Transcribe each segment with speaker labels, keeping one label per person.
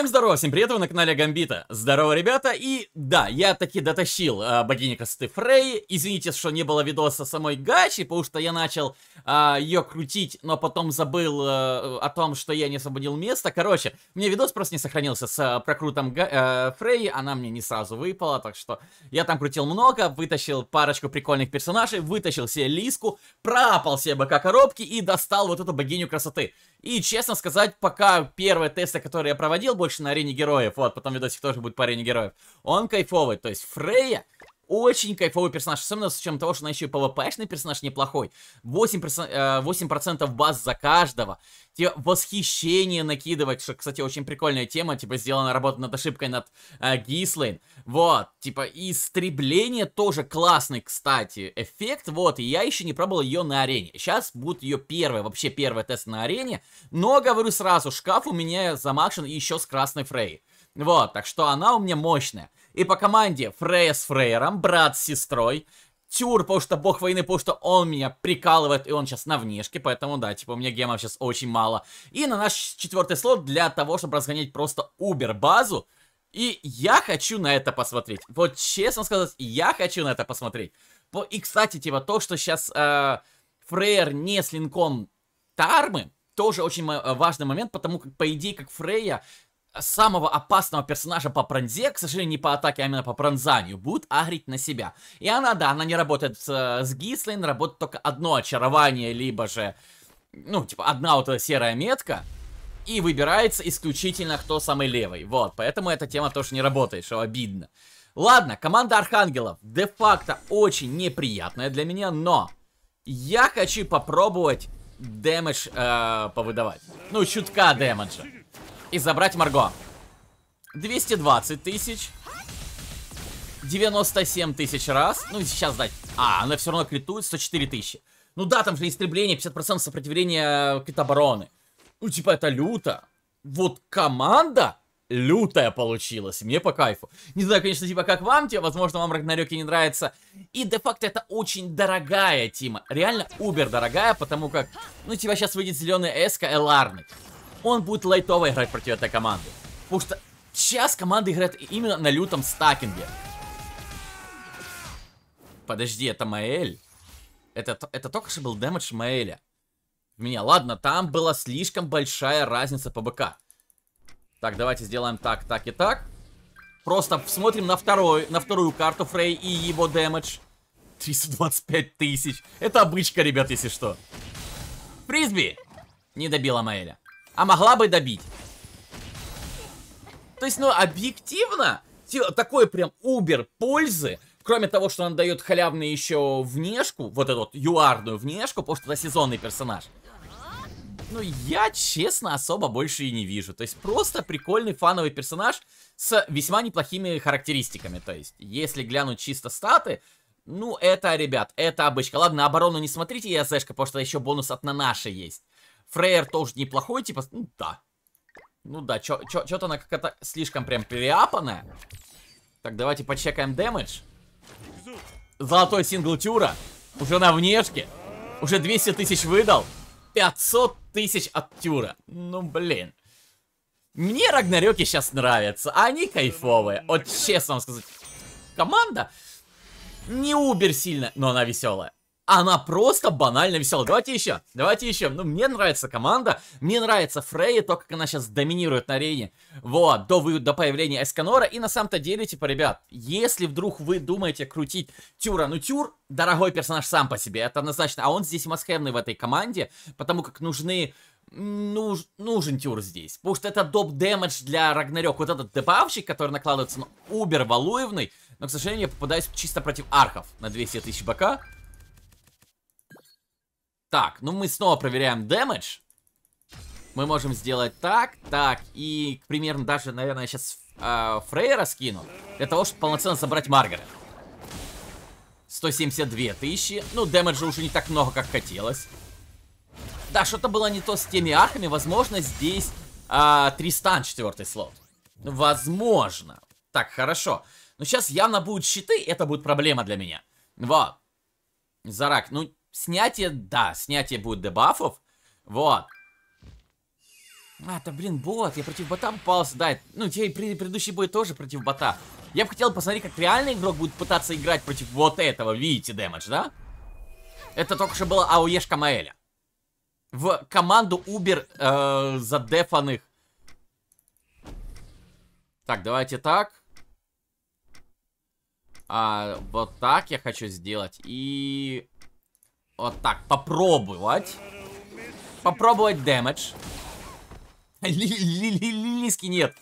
Speaker 1: Всем здорово, всем привет, вы на канале Гамбита. Здорово, ребята, и да, я таки дотащил э, а, богини Косты Фрей. Извините, что не было видоса самой Гачи, потому что я начал э, а, ее крутить, но потом забыл э, о том, что я не освободил место. Короче, мне видос просто не сохранился с э, прокрутом Га э, Фрей, она мне не сразу выпала, так что я там крутил много, вытащил парочку прикольных персонажей, вытащил себе Лиску, пропал себе БК-коробки и достал вот эту богиню красоты. И, честно сказать, пока первые тесты, которые я проводил больше на арене героев, вот, потом видосик тоже будет по арене героев, он кайфовый. То есть Фрейя очень кайфовый персонаж, особенно с учетом того, что она еще и ПВП-шный персонаж неплохой. 8%, перс... 8 баз за каждого. Тебе восхищение накидывать, что, кстати, очень прикольная тема, типа, сделана работа над ошибкой над э, Гислейн. Вот, типа, истребление тоже классный, кстати, эффект, вот, и я еще не пробовал ее на арене. Сейчас будет ее первая, вообще первая тест на арене, но, говорю сразу, шкаф у меня замакшен еще с красной Фрей. Вот, так что она у меня мощная. И по команде Фрея с Фрейером, брат с сестрой, Тюр, потому что бог войны, потому что он меня прикалывает, и он сейчас на внешке, поэтому да, типа у меня гемов сейчас очень мало. И на наш четвертый слот для того, чтобы разгонять просто убер-базу. И я хочу на это посмотреть. Вот честно сказать, я хочу на это посмотреть. И, кстати, типа то, что сейчас э, Фрейер не с линком Тармы, тоже очень э, важный момент, потому как, по идее, как Фрейя самого опасного персонажа по пронзе, к сожалению, не по атаке, а именно по пронзанию, будет агрить на себя. И она, да, она не работает с, э, с Гислин, работает только одно очарование, либо же, ну, типа, одна вот эта серая метка, и выбирается исключительно кто самый левый. Вот, поэтому эта тема тоже не работает, что обидно. Ладно, команда Архангелов де-факто очень неприятная для меня, но я хочу попробовать дэмэдж э, повыдавать. Ну, чутка дэмэджа и забрать Марго. 220 тысяч. 97 тысяч раз. Ну, сейчас дать. А, она все равно критует 104 тысячи. Ну да, там же истребление, 50% сопротивления э, китобороны. Ну, типа, это люто. Вот команда лютая получилась. Мне по кайфу. Не знаю, конечно, типа, как вам, типа, возможно, вам Рагнарёки не нравится. И де-факто это очень дорогая тима. Реально убер дорогая, потому как, ну, типа, сейчас выйдет зеленый эска эларный он будет лайтово играть против этой команды. Потому что сейчас команда играет именно на лютом стакинге. Подожди, это Маэль? Это, это только что был дэмэдж Маэля. меня. Ладно, там была слишком большая разница по БК. Так, давайте сделаем так, так и так. Просто смотрим на, второй, на вторую карту Фрей и его дэмэдж. 325 тысяч. Это обычка, ребят, если что. Призби? Не добила Маэля а могла бы добить. То есть, ну, объективно, такой прям убер пользы, кроме того, что он дает халявный еще внешку, вот эту вот юарную внешку, потому что это сезонный персонаж. Ну, я, честно, особо больше и не вижу. То есть, просто прикольный фановый персонаж с весьма неплохими характеристиками. То есть, если глянуть чисто статы, ну, это, ребят, это обычка. Ладно, на оборону не смотрите, я зэшка, потому что еще бонус от Нанаши есть. Фрейер тоже неплохой, типа, ну да. Ну да, что-то она какая-то слишком прям переапанная. Так, давайте почекаем дэмэдж. Золотой сингл Тюра. Уже на внешке. Уже 200 тысяч выдал. 500 тысяч от Тюра. Ну, блин. Мне Рагнарёки сейчас нравятся. Они кайфовые. Вот честно вам сказать. Команда не убер сильно, но она веселая она просто банально веселая. Давайте еще, давайте еще. Ну, мне нравится команда, мне нравится Фрейя, то, как она сейчас доминирует на арене. Вот, до, вы, до появления Эсканора. И на самом-то деле, типа, ребят, если вдруг вы думаете крутить Тюра, ну, Тюр, дорогой персонаж сам по себе, это однозначно. А он здесь масхевный в этой команде, потому как нужны нуж, нужен тюр здесь. Потому что это доп дэмэдж для Рагнарёк. Вот этот дебавщик, который накладывается на Убер Валуевный. Но, к сожалению, я попадаюсь чисто против архов на 200 тысяч бока. Так, ну мы снова проверяем дэмэдж. Мы можем сделать так, так, и, к примеру, даже, наверное, я сейчас э, а, Фрейра скину. Для того, чтобы полноценно забрать Маргарет. 172 тысячи. Ну, дэмэджа уже не так много, как хотелось. Да, что-то было не то с теми архами, Возможно, здесь э, а, Тристан четвертый слот. Ну, возможно. Так, хорошо. Но ну, сейчас явно будут щиты, это будет проблема для меня. Вот. Зарак, ну, Снятие, да, снятие будет дебафов. Вот. А, это, блин, бот. Я против бота попался, да. Ну, те и предыдущий бой тоже против бота. Я бы хотел посмотреть, как реальный игрок будет пытаться играть против вот этого. Видите, дэмэдж, да? Это только что было АОЕшка Маэля. В команду Убер э, задефанных. Так, давайте так. А, вот так я хочу сделать. И вот так попробовать. Попробовать дэмэдж. Лиски нет.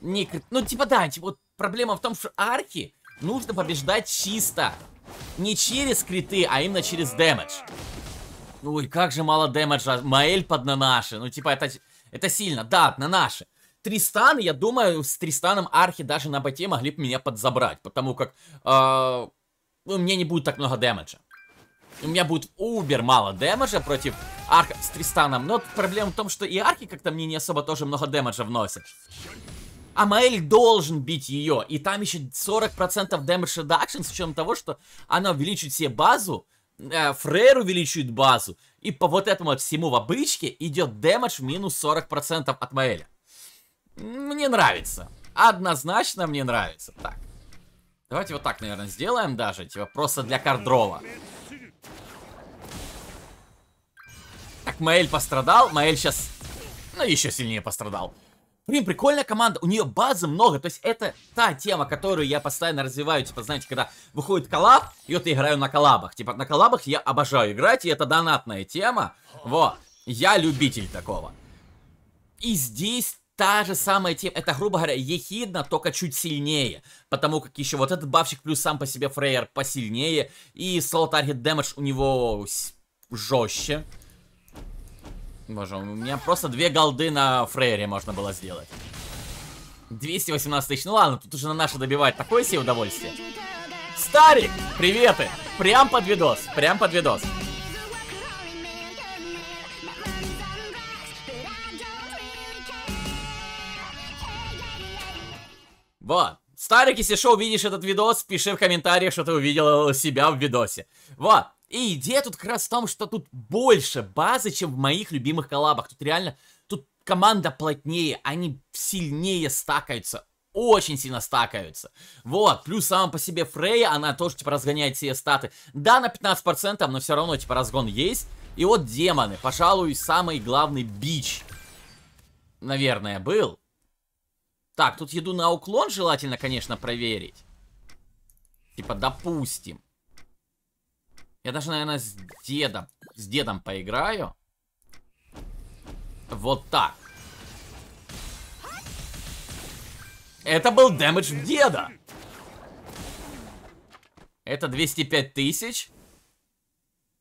Speaker 1: Ник, ну типа да, типа, вот проблема в том, что арки нужно побеждать чисто. Не через криты, а именно через дэмэдж. Ой, как же мало дэмэджа. Маэль под на наши. Ну типа это, это сильно. Да, на наши. Тристан, я думаю, с Тристаном архи даже на боте могли бы меня подзабрать. Потому как... Э у меня не будет так много дэмэджа. У меня будет убер мало дэмэджа против арка с Тристаном. Но проблема в том, что и арки как-то мне не особо тоже много дэмэджа вносят. А Маэль должен бить ее. И там еще 40% дэмэдж редакшн, с учетом того, что она увеличивает себе базу, э, Фрейр увеличивает базу, и по вот этому вот всему в обычке идет дэмэдж минус 40% от Маэля. Мне нравится. Однозначно мне нравится. Так. Давайте вот так, наверное, сделаем даже. Типа просто для Кардрова. Так, Маэль пострадал. Маэль сейчас... Ну, еще сильнее пострадал. Блин, прикольная команда, у нее базы много, то есть это та тема, которую я постоянно развиваю, типа, знаете, когда выходит коллаб, и вот я играю на коллабах, типа, на коллабах я обожаю играть, и это донатная тема, вот, я любитель такого. И здесь та же самая тема, это, грубо говоря, ехидно, только чуть сильнее, потому как еще вот этот бафчик плюс сам по себе фрейер посильнее, и slow target damage у него жестче. Боже, у меня просто две голды на фрейере можно было сделать. 218 тысяч, ну ладно, тут уже на наши добивать такое себе удовольствие. Старик, приветы! Прям под видос, прям под видос. Вот. Старик, если шоу увидишь этот видос, пиши в комментариях, что ты увидел себя в видосе. Вот. И идея тут как раз в том, что тут больше базы, чем в моих любимых коллабах. Тут реально, тут команда плотнее, они сильнее стакаются, очень сильно стакаются. Вот, плюс сама по себе Фрейя, она тоже, типа, разгоняет все статы. Да, на 15%, но все равно, типа, разгон есть. И вот демоны, пожалуй, самый главный бич, наверное, был. Так, тут еду на уклон желательно, конечно, проверить. Типа, допустим. Я даже, наверное, с дедом, с дедом поиграю. Вот так. Это был дэмэдж в деда. Это 205 тысяч.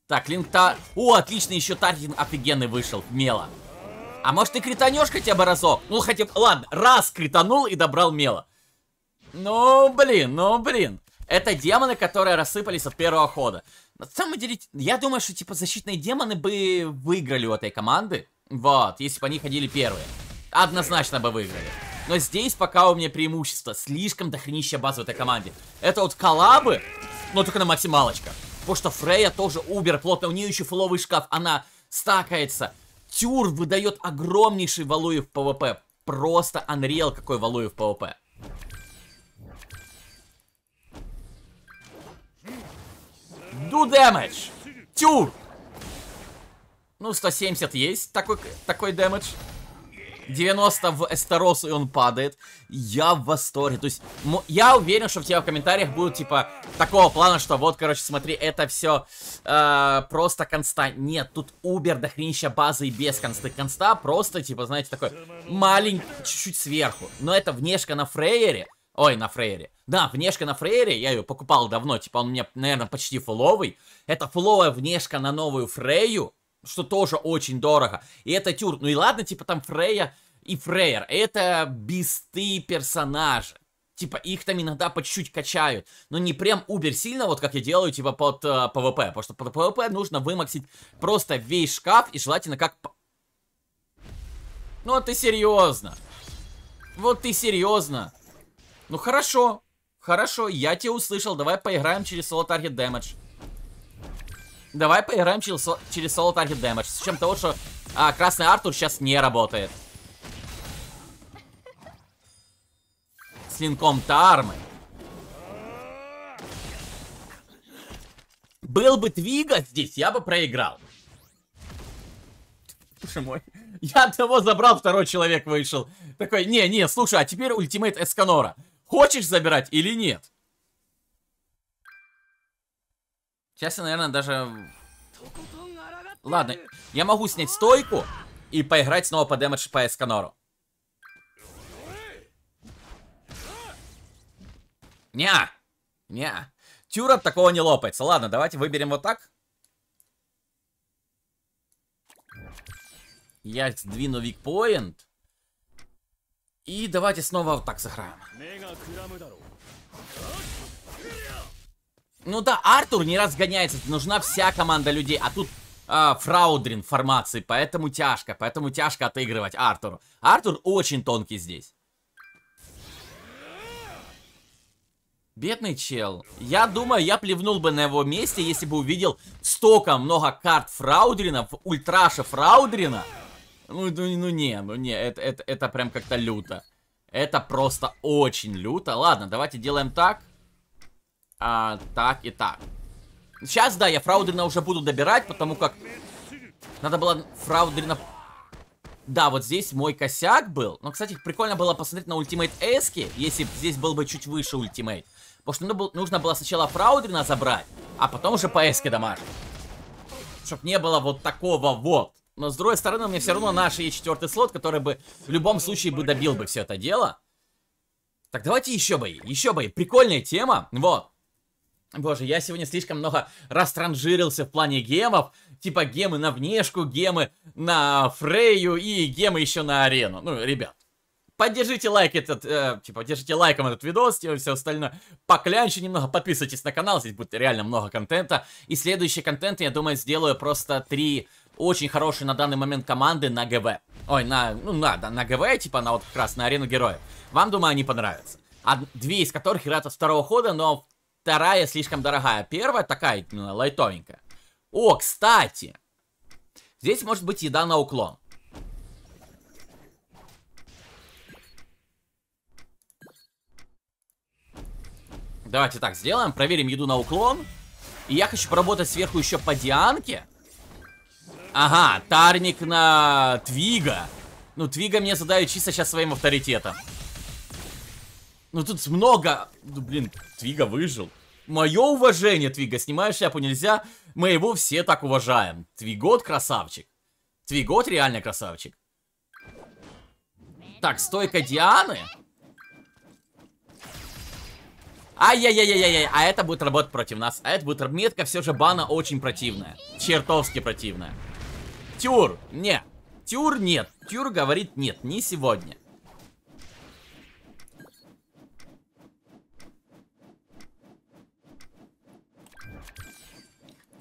Speaker 1: Так, линк та... О, отлично, еще таргетинг офигенный вышел. Мела. А может ты кританешь хотя бы разок? Ну хотя бы, ладно, раз кританул и добрал мела. Ну, блин, ну, блин. Это демоны, которые рассыпались от первого хода. На самом деле, я думаю, что, типа, защитные демоны бы выиграли у этой команды. Вот, если бы они ходили первые. Однозначно бы выиграли. Но здесь пока у меня преимущество. Слишком дохренища база в этой команде. Это вот коллабы, но только на максималочках. Потому что Фрея тоже убер плотно. У нее еще фуловый шкаф. Она стакается. Тюр выдает огромнейший валуев ПВП. Просто Unreal, какой валуев ПВП. Do damage! Тюр! Ну, 170 есть такой, такой damage. 90 в Эстерос, и он падает. Я в восторге. То есть, я уверен, что в тебя в комментариях будут, типа, такого плана, что вот, короче, смотри, это все э, просто конста. Нет, тут убер дохренища базы и без консты. Конста просто, типа, знаете, такой маленький, чуть-чуть сверху. Но это внешка на фрейере. Ой, на фрейере. Да, внешка на фрейере, я ее покупал давно, типа, он у меня, наверное, почти фуловый. Это фуловая внешка на новую фрею что тоже очень дорого. И это тюрк. Ну и ладно, типа там Фрея и Фрейер. Это бесты персонажи. Типа их там иногда по чуть-чуть качают. Но не прям убер сильно, вот как я делаю, типа под э, ПВП. Потому что под ПВП нужно вымаксить просто весь шкаф и желательно как... Ну а ты серьезно? Вот ты серьезно? Ну хорошо, хорошо, я тебя услышал, давай поиграем через Solo Target Damage. Давай поиграем через, через соло таргет дэмэдж. С чем того, что а, красный Артур сейчас не работает. С линком Тармы. Был бы Твига здесь, я бы проиграл. Слушай мой. Я того забрал, второй человек вышел. Такой, не-не, слушай, а теперь ультимейт Эсканора. Хочешь забирать или нет? Сейчас я, наверное, даже... Ладно, я могу снять стойку и поиграть снова по дэмэдж по Эсканору. Неа! Неа. тюра такого не лопается. Ладно, давайте выберем вот так. Я сдвину викпоинт. И давайте снова вот так сыграем. Ну да, Артур не разгоняется, нужна вся команда людей, а тут э, фраудрин формации, поэтому тяжко, поэтому тяжко отыгрывать Артуру. Артур очень тонкий здесь. Бедный чел. Я думаю, я плевнул бы на его месте, если бы увидел столько много карт Фраудрина, ультраша Фраудрина. Ну, ну, ну не, ну не, это, это, это прям как-то люто. Это просто очень люто. Ладно, давайте делаем так а, так и так. Сейчас, да, я Фраудрина уже буду добирать, потому как надо было Фраудрина... Да, вот здесь мой косяк был. Но, кстати, прикольно было посмотреть на ультимейт Эски, если здесь был бы чуть выше ультимейт. Потому что нужно было сначала Фраудрина забрать, а потом уже по Эске дамажить. Чтоб не было вот такого вот. Но, с другой стороны, у меня все равно наш есть четвертый слот, который бы в любом случае бы добил бы все это дело. Так, давайте еще бои, еще бои. Прикольная тема. Вот. Боже, я сегодня слишком много растранжирился в плане гемов. Типа гемы на внешку, гемы на Фрею и гемы еще на арену. Ну, ребят, поддержите лайк этот, э, типа, поддержите лайком этот видос, типа, все остальное. Поклянчу немного, подписывайтесь на канал, здесь будет реально много контента. И следующий контент, я думаю, сделаю просто три очень хорошие на данный момент команды на ГВ. Ой, на, ну, на, на ГВ, типа, на вот как раз на арену героев. Вам, думаю, они понравятся. А две из которых играют от второго хода, но Вторая слишком дорогая. Первая такая именно лайтовенькая. О, кстати. Здесь может быть еда на уклон. Давайте так сделаем. Проверим еду на уклон. И я хочу поработать сверху еще по Дианке. Ага, тарник на Твига. Ну, Твига мне задают чисто сейчас своим авторитетом. Ну тут много... Ну блин, Твига выжил. Мое уважение, Твига, снимаешь шляпу нельзя. Мы его все так уважаем. Твигот красавчик. Твигот реально красавчик. Так, стойка Дианы. Ай-яй-яй-яй-яй, а это будет работать против нас. А это будет метка, все же бана очень противная. Чертовски противная. Тюр, нет. Тюр нет. Тюр говорит нет, не сегодня.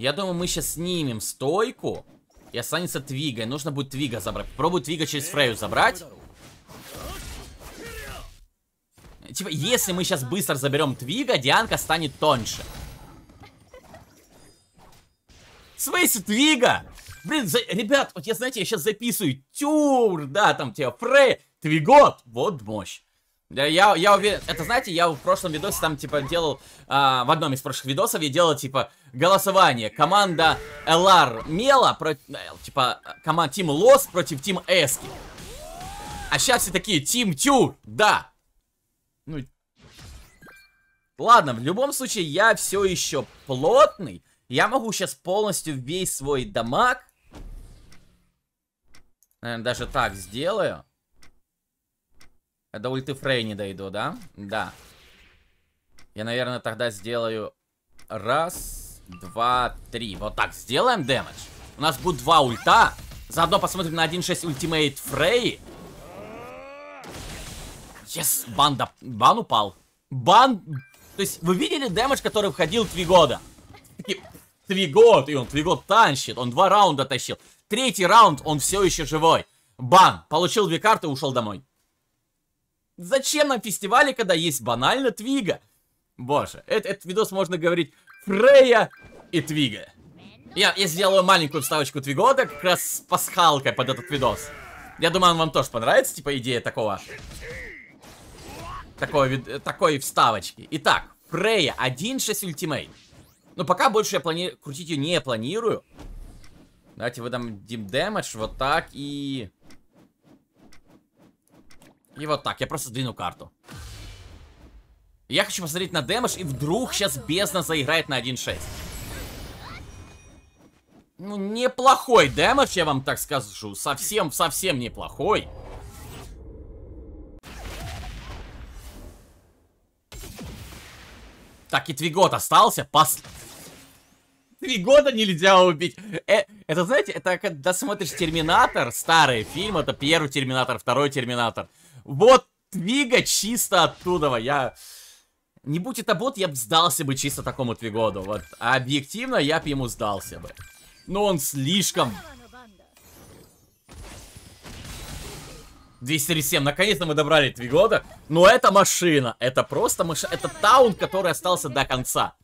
Speaker 1: Я думаю, мы сейчас снимем стойку. И останется Твига. И нужно будет Твига забрать. Попробую Твига через Фрею забрать. Типа, если мы сейчас быстро заберем Твига, Дианка станет тоньше. Свейси Твига! Блин, за... ребят, вот я, знаете, я сейчас записываю Тюр, да, там тебя Фрей, Твигот. Вот мощь. Да, Я, я уверен, это знаете, я в прошлом видосе там типа делал, а, в одном из прошлых видосов я делал типа голосование. Команда LR Мела, против э, типа команда Team Лос против Team Эски. А сейчас все такие, Team Тю, да. Ну, ладно, в любом случае я все еще плотный. Я могу сейчас полностью весь свой дамаг. Наверное, даже так сделаю. До ульты Фрей не дойду, да? Да. Я, наверное, тогда сделаю... Раз, два, три. Вот так сделаем дэмэдж. У нас будет два ульта. Заодно посмотрим на 1.6 ультимейт Фрей. Yes, банда... Бан упал. Бан... То есть, вы видели дэмэдж, который входил три года? Три года и он три года танчит. Он два раунда тащил. Третий раунд, он все еще живой. Бан. Получил две карты, ушел домой. Зачем нам фестивали, когда есть банально Твига? Боже, этот, этот видос можно говорить Фрея и Твига. Я, я сделаю маленькую вставочку Твигода как раз с пасхалкой под этот видос. Я думаю, он вам тоже понравится, типа, идея такого... Такой, э, такой вставочки. Итак, Фрея 1.6 ультимейт. Но ну, пока больше я плани... крутить ее не планирую. Давайте выдам дим дэмэдж, вот так и... И вот так, я просто сдвину карту. Я хочу посмотреть на дэмэдж, и вдруг сейчас бездна заиграет на 1.6. Ну, неплохой дэмэдж, я вам так скажу. Совсем-совсем неплохой. Так, и Твигот остался. Пос... Твигота нельзя убить. Э, это, знаете, это когда смотришь Терминатор, старый фильм, это первый Терминатор, второй Терминатор. Вот твига чисто оттуда. Я... Не будь это бот, я бы сдался бы чисто такому твигоду. Вот объективно я бы ему сдался бы. Но он слишком... 237, наконец-то мы добрали твигода. Но это машина. Это просто машина. Это таун, который остался до конца.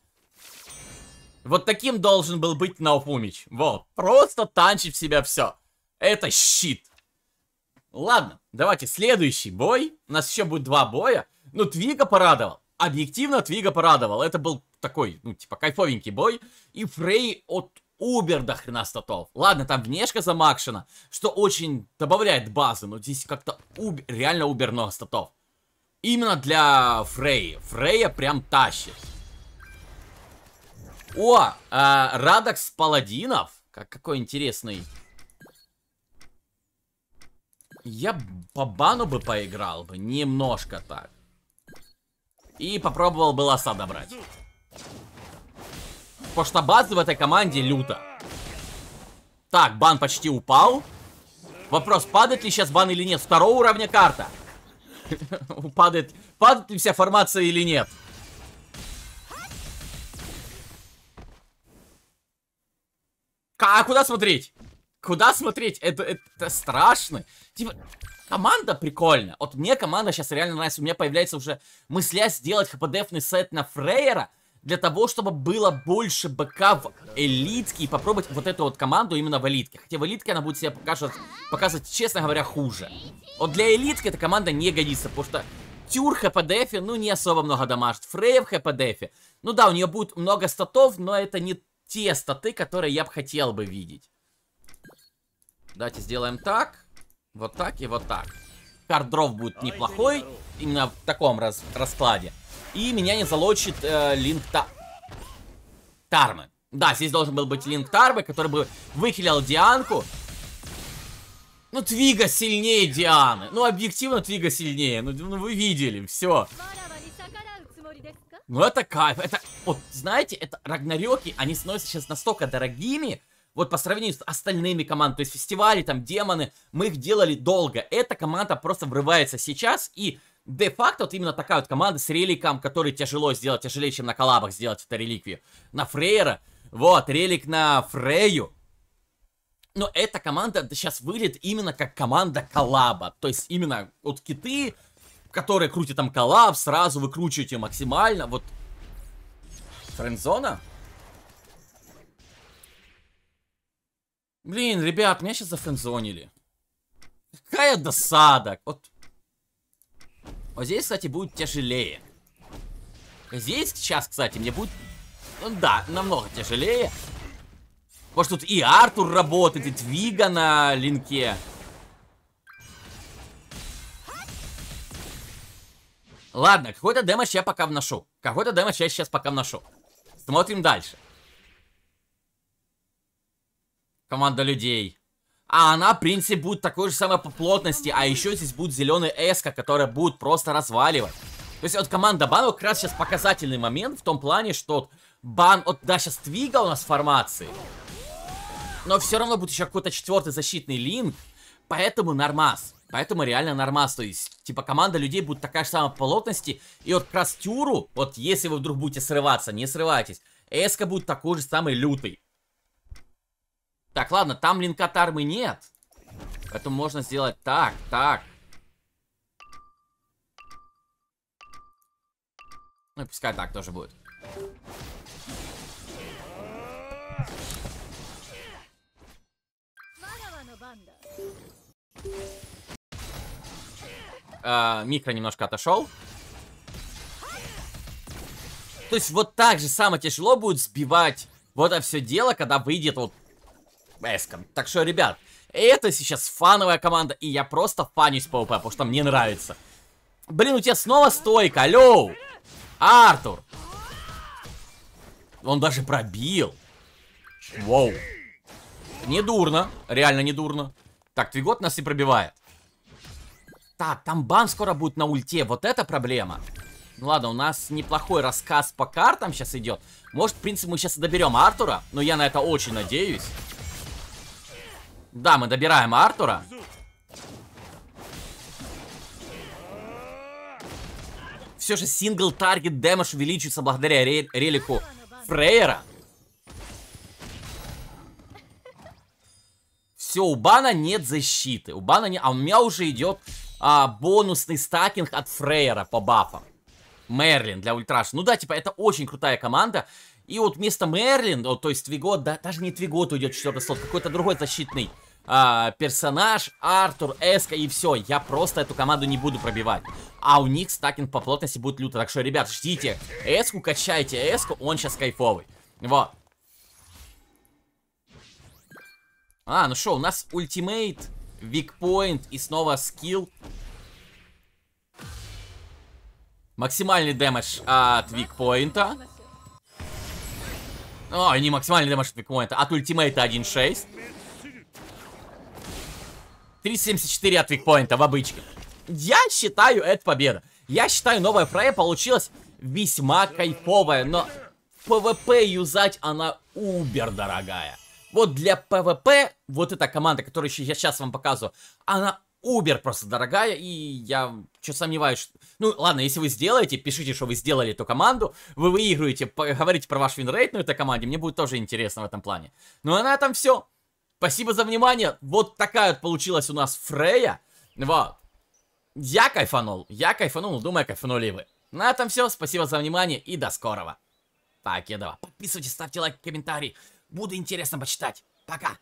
Speaker 1: Вот таким должен был быть Науфумич. Вот. Просто танчить в себя все. Это щит. Ладно. Давайте, следующий бой. У нас еще будет два боя. Ну, Твига порадовал. Объективно Твига порадовал. Это был такой, ну, типа, кайфовенький бой. И Фрей от убер до хрена статов. Ладно, там внешка замакшена, что очень добавляет базы, но здесь как-то уб... реально убер много статов. Именно для Фрей. Фрея прям тащит. О, э, Радокс Паладинов. Как, какой интересный я по бану бы поиграл бы, немножко так. И попробовал бы лоса добрать. Потому что базы в этой команде люто. Так, бан почти упал. Вопрос, падает ли сейчас бан или нет? Второго уровня карта. Падает, падает ли вся формация или нет? А куда смотреть? куда смотреть? Это, это страшно. Типа, команда прикольная. Вот мне команда сейчас реально нравится. У меня появляется уже мысля сделать хпдфный сет на Фрейера, для того, чтобы было больше БК в элитке и попробовать вот эту вот команду именно в элитке. Хотя в элитке она будет себя показывать, показывать, честно говоря, хуже. Вот для элитки эта команда не годится, потому что Тюр хпдфе, ну, не особо много дамажит. Фрей в хпдфе, ну да, у нее будет много статов, но это не те статы, которые я бы хотел бы видеть. Давайте сделаем так. Вот так и вот так. Кардров будет неплохой. Именно в таком раз раскладе. И меня не залочит э, линк та Тармы. Да, здесь должен был быть линк Тармы, который бы выхилял Дианку. Ну, Твига сильнее Дианы. Ну, объективно Твига сильнее. Ну, ну вы видели, все. Ну, это кайф. Это, вот, знаете, это Рагнарёки, они становятся сейчас настолько дорогими, вот по сравнению с остальными командами, то есть фестивали, там, демоны, мы их делали долго. Эта команда просто врывается сейчас, и де-факто вот именно такая вот команда с реликом, который тяжело сделать, тяжелее, чем на коллабах сделать это реликвию. На Фрейера, вот, релик на Фрею. Но эта команда сейчас выглядит именно как команда коллаба. То есть именно вот киты, которые крутят там коллаб, сразу выкручиваете максимально. Вот Френдзона? Блин, ребят, меня сейчас зафрендзонили. Какая досада. Вот. Вот здесь, кстати, будет тяжелее. Здесь сейчас, кстати, мне будет... Ну да, намного тяжелее. Может, тут и Артур работает, и Твига на линке. Ладно, какой-то демедж я пока вношу. Какой-то демедж я сейчас пока вношу. Смотрим дальше. Команда людей. А она, в принципе, будет такой же самой по плотности. А еще здесь будет зеленый эска, которая будет просто разваливать. То есть вот команда Бану как раз сейчас показательный момент в том плане, что Бан, вот да, сейчас Твига у нас в формации. Но все равно будет еще какой-то четвертый защитный линк. Поэтому нормас. Поэтому реально нормас. То есть, типа, команда людей будет такая же самая плотности. И вот как раз Тюру, вот если вы вдруг будете срываться, не срывайтесь. Эска будет такой же самый лютый. Так, ладно, там линкотармы нет. Поэтому можно сделать так, так. Ну пускай так тоже будет. А, микро немножко отошел. То есть вот так же самое тяжело будет сбивать вот это все дело, когда выйдет вот эском. Так что, ребят, это сейчас фановая команда, и я просто фанюсь по УП, потому что мне нравится. Блин, у тебя снова стойка, алло! Артур! Он даже пробил. Воу. Не дурно, реально не дурно. Так, Твигот нас и пробивает. Так, там бан скоро будет на ульте, вот это проблема. Ну ладно, у нас неплохой рассказ по картам сейчас идет. Может, в принципе, мы сейчас и доберем Артура, но я на это очень надеюсь. Да, мы добираем Артура. Все же сингл таргет дэмэдж увеличится благодаря рел релику Фрейера. Все, у Бана нет защиты. У Бана не... А у меня уже идет а, бонусный стакинг от Фрейера по бафам. Мерлин для ультраш. Ну да, типа, это очень крутая команда. И вот вместо Мерлин, то есть Твигот, да, даже не Твигот уйдет четвертый слот, какой-то другой защитный э, персонаж, Артур, Эска и все. Я просто эту команду не буду пробивать. А у них стакинг по плотности будет люто. Так что, ребят, ждите Эску, качайте Эску, он сейчас кайфовый. Вот. А, ну что, у нас ультимейт, викпоинт и снова скилл. Максимальный дэмэдж от викпоинта. Ой, не максимальный дэмэдж от викпоинта, от ультимейта 1.6. 374 от викпоинта в обычке. Я считаю, это победа. Я считаю, новая Фрея получилась весьма кайфовая, но ПВП юзать она убер дорогая. Вот для ПВП, вот эта команда, которую я сейчас вам показываю, она убер просто дорогая, и я что сомневаюсь, что... Ну, ладно, если вы сделаете, пишите, что вы сделали эту команду, вы выигрываете, говорите про ваш винрейт на этой команде, мне будет тоже интересно в этом плане. Ну а на этом все Спасибо за внимание. Вот такая вот получилась у нас Фрея. Вот. Я кайфанул. Я кайфанул. Ну, думаю, кайфанули вы. На этом все. Спасибо за внимание и до скорого. Покедова. Подписывайтесь, ставьте лайк, комментарии. Буду интересно почитать. Пока.